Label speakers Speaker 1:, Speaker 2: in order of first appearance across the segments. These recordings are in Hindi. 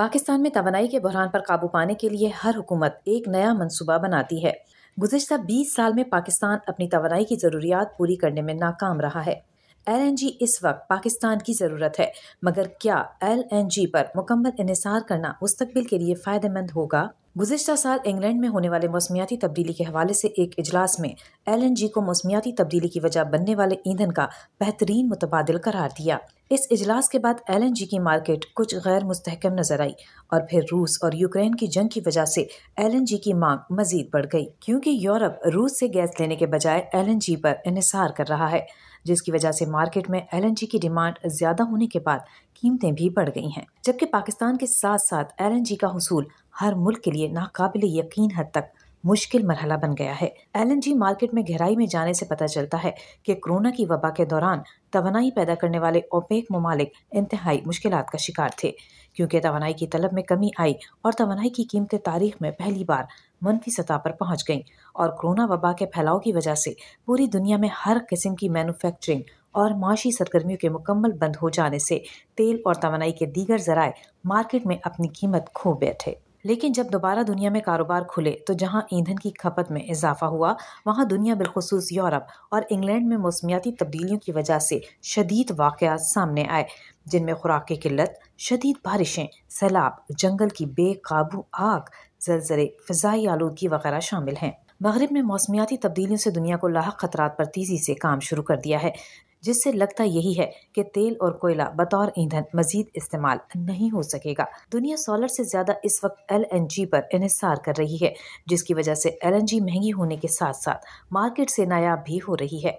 Speaker 1: पाकिस्तान में तोानाई के बहरान पर काबू पाने के लिए हर हुकूमत एक नया मनसूबा बनाती है गुजशत 20 साल में पाकिस्तान अपनी तोानाई की ज़रूरियात पूरी करने में नाकाम रहा है जी इस वक्त पाकिस्तान की ज़रूरत है मगर क्या जी पर मुकम्मल इसार करना मुस्तबिल के लिए फ़ायदेमंद होगा गुजशत साल इंग्लैंड में होने वाले मौसमियाती तब्दीली के हवाले से एक इजलास में जी को मौसमियाती तब्दीली की वजह बनने वाले ईंधन का बेहतरीन मुतबादल करार दिया इस इजलास के बाद जी की मार्केट कुछ गैर मुस्तकम नजर आई और फिर रूस और यूक्रेन की जंग की वजह से जी की मांग मजीद बढ़ गई क्योंकि यूरोप रूस से गैस लेने के बजाय जी पर इसार कर रहा है जिसकी वजह से मार्केट में एलएनजी की डिमांड ज़्यादा होने के बाद कीमतें भी बढ़ गई हैं जबकि पाकिस्तान के साथ साथ एलएनजी का हसूल हर मुल्क के लिए नाकबिल यकीन हद तक मुश्किल मरहला बन गया है एलएनजी मार्केट में गहराई में जाने से पता चलता है कि कोरोना की वबा के दौरान तोनाई पैदा करने वाले ओपेक ममालिक इंतहाई मुश्किल का शिकार थे क्योंकि तोनाई की तलब में कमी आई और तोनाई की कीमतें तारीख में पहली बार मनफी सतह पर पहुंच गई और कोरोना वबा के फैलाव की वजह से पूरी दुनिया में हर किस्म की मैन्युफैक्चरिंग और माशी सरगर्मियों के मुकम्मल बंद हो जाने से तेल और तोानाई के दीगर जराए मार्केट में अपनी कीमत खो बैठे लेकिन जब दोबारा दुनिया में कारोबार खुले तो जहां ईंधन की खपत में इजाफा हुआ वहां दुनिया बिलखसूस यूरोप और इंग्लैंड में मौसमियाती तब्दीलियों की वजह से शदीद वाक़ सामने आए जिनमें खुराक की किल्लत शदीद बारिशें सैलाब जंगल की बेकाबू आग जलजले फ़जाई आलूगी वगैरह शामिल हैं मगरब ने मौसमियाती तब्दीलियों से दुनिया को लाख खतरात पर तेज़ी से काम शुरू कर दिया है जिससे लगता यही है कि तेल और कोयला बतौर ईंधन मजीद इस्तेमाल नहीं हो सकेगा दुनिया सोलर से ज़्यादा इस वक्त एल पर इसार कर रही है जिसकी वजह से एल महंगी होने के साथ साथ मार्केट से नायाब भी हो रही है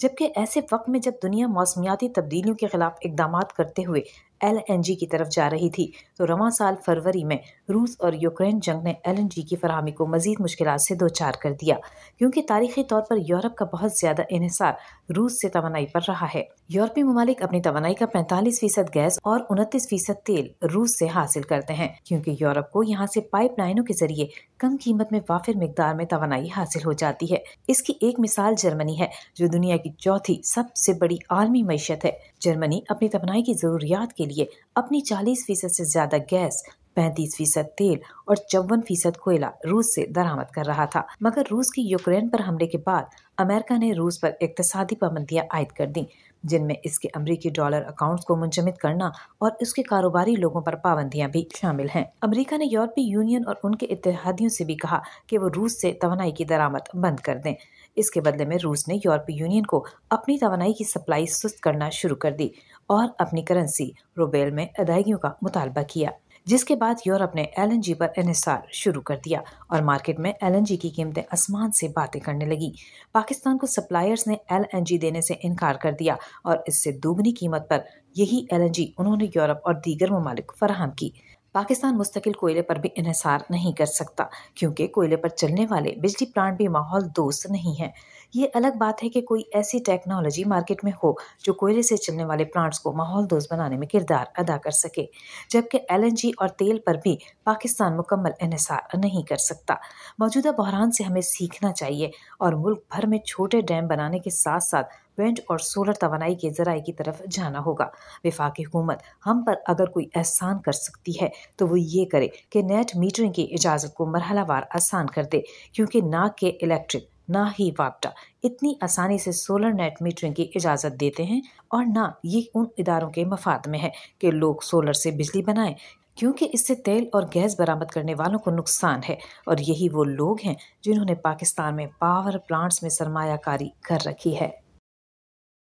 Speaker 1: जबकि ऐसे वक्त में जब दुनिया मौसमियाती तब्दीलियों के खिलाफ इकदाम करते हुए एल एन जी की तरफ जा रही थी तो रवा साल फरवरी में रूस और यूक्रेन जंग ने एल एन जी की फरहमी को मजीद मुश्किल से दो चार कर दिया क्योंकि तारीखी तौर पर यूरोप का बहुत ज़्यादा इहसार रूस से तोानाई पर रहा है यूरोपीय ममालिक अपनी तोानाई का पैंतालीस फीसद गैस और उनतीस फीसद तेल रूस से हासिल करते हैं क्योंकि यूरोप को यहाँ से पाइप लाइनों के जरिए कम कीमत में वाफिर मकदार में तो हासिल हो जाती है इसकी एक मिसाल जर्मनी है जो दुनिया की चौथी सबसे बड़ी आलमी मीशत है जर्मनी अपनी तोनाई की ज़रूरियात के लिए अपनी चालीस फीसद से ज़्यादा गैस पैंतीस फीसद तेल और चौवन फीसद कोयला रूस से दरामद कर रहा था मगर रूस की यूक्रेन पर हमले के बाद अमेरिका ने रूस पर इकतसादी पाबंदियाँ आयद कर दी जिनमें इसके अमरीकी डॉलर अकाउंट्स को मुंजमद करना और इसके कारोबारी लोगों पर पाबंदियां भी शामिल हैं अमरीका ने यूरोपीय यूनियन और उनके इतिहादियों से भी कहा कि वो रूस से तो की दरामद बंद कर दें इसके बदले में रूस ने यूरोपीय यूनियन को अपनी तोानाई की सप्लाई सुस्त करना शुरू कर दी और अपनी करेंसी रोबेल में अदायगियों का मुतालबा किया जिसके बाद यूरोप ने एल पर इसार शुरू कर दिया और मार्केट में एल की कीमतें आसमान से बातें करने लगी पाकिस्तान को सप्लायर्स ने एल देने से इनकार कर दिया और इससे दोगुनी कीमत पर यही एल उन्होंने यूरोप और दीगर ममालिक फराहम की पाकिस्तान मुस्तकिल कोयले पर भी इहसार नहीं कर सकता क्योंकि कोयले पर चलने वाले बिजली प्लांट भी माहौल दोस्त नहीं है ये अलग बात है कि कोई ऐसी टेक्नोलॉजी मार्केट में हो जो कोयले से चलने वाले प्लांट्स को माहौल दोस्त बनाने में किरदार अदा कर सके जबकि एल और तेल पर भी पाकिस्तान मुकम्मल इहसार नहीं कर सकता मौजूदा बहरान से हमें सीखना चाहिए और मुल्क भर में छोटे डैम बनाने के साथ साथ वेंट और सोलर तोानाई के जराए की तरफ जाना होगा विफाक हुकूमत हम पर अगर कोई एहसान कर सकती है तो वो ये करे कि नेट मीटरिंग की इजाज़त को मरहलावार आसान कर दे क्योंकि ना के इलेक्ट्रिक ना ही वापटा इतनी आसानी से सोलर नेट मीटरिंग की इजाज़त देते हैं और ना ये उन इदारों के मफाद में है कि लोग सोलर से बिजली बनाएं क्योंकि इससे तेल और गैस बरामद करने वालों को नुकसान है और यही वो लोग हैं जिन्होंने पाकिस्तान में पावर प्लांट्स में सरमाकारी कर रखी है